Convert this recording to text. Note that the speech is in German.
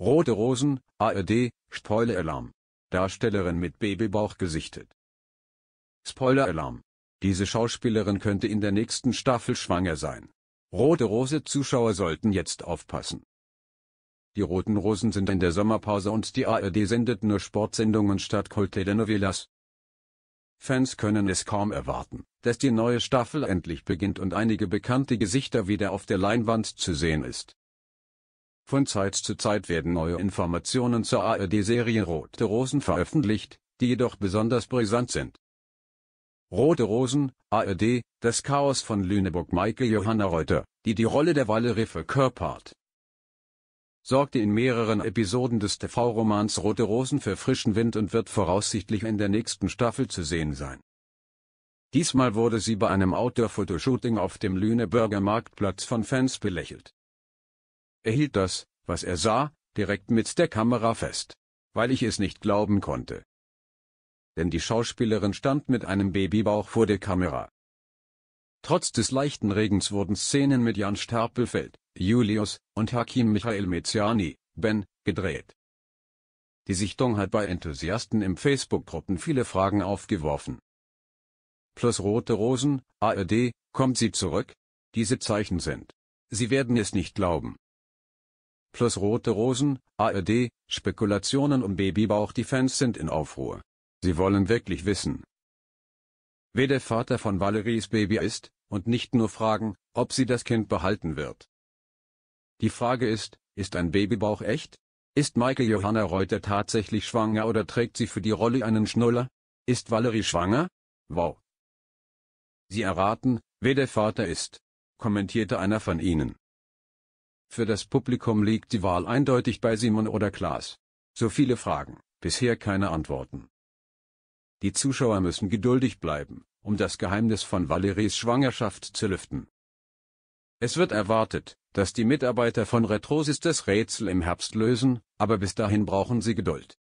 Rote Rosen, ARD, Spoiler-Alarm. Darstellerin mit Babybauch gesichtet. Spoiler-Alarm. Diese Schauspielerin könnte in der nächsten Staffel schwanger sein. Rote Rose-Zuschauer sollten jetzt aufpassen. Die Roten Rosen sind in der Sommerpause und die ARD sendet nur Sportsendungen statt Coltelenovelas. Fans können es kaum erwarten, dass die neue Staffel endlich beginnt und einige bekannte Gesichter wieder auf der Leinwand zu sehen ist. Von Zeit zu Zeit werden neue Informationen zur ARD-Serie Rote Rosen veröffentlicht, die jedoch besonders brisant sind. Rote Rosen, ARD, das Chaos von Lüneburg Maike Johanna Reuter, die die Rolle der Valerie verkörpert sorgte in mehreren Episoden des TV-Romans Rote Rosen für frischen Wind und wird voraussichtlich in der nächsten Staffel zu sehen sein. Diesmal wurde sie bei einem Outdoor-Fotoshooting auf dem Lüneburger Marktplatz von Fans belächelt. Er hielt das, was er sah, direkt mit der Kamera fest, weil ich es nicht glauben konnte. Denn die Schauspielerin stand mit einem Babybauch vor der Kamera. Trotz des leichten Regens wurden Szenen mit Jan Stapelfeld, Julius und Hakim Michael Meziani, Ben, gedreht. Die Sichtung hat bei Enthusiasten im Facebook-Gruppen viele Fragen aufgeworfen. Plus rote Rosen, ARD, kommt sie zurück? Diese Zeichen sind. Sie werden es nicht glauben plus rote Rosen, ARD, Spekulationen um Babybauch Die Fans sind in Aufruhr. Sie wollen wirklich wissen, wer der Vater von Valeries Baby ist, und nicht nur fragen, ob sie das Kind behalten wird. Die Frage ist, ist ein Babybauch echt? Ist Michael Johanna Reuter tatsächlich schwanger oder trägt sie für die Rolle einen Schnuller? Ist Valerie schwanger? Wow. Sie erraten, wer der Vater ist, kommentierte einer von ihnen. Für das Publikum liegt die Wahl eindeutig bei Simon oder Klaas. So viele Fragen, bisher keine Antworten. Die Zuschauer müssen geduldig bleiben, um das Geheimnis von Valeries Schwangerschaft zu lüften. Es wird erwartet, dass die Mitarbeiter von Retrosis das Rätsel im Herbst lösen, aber bis dahin brauchen sie Geduld.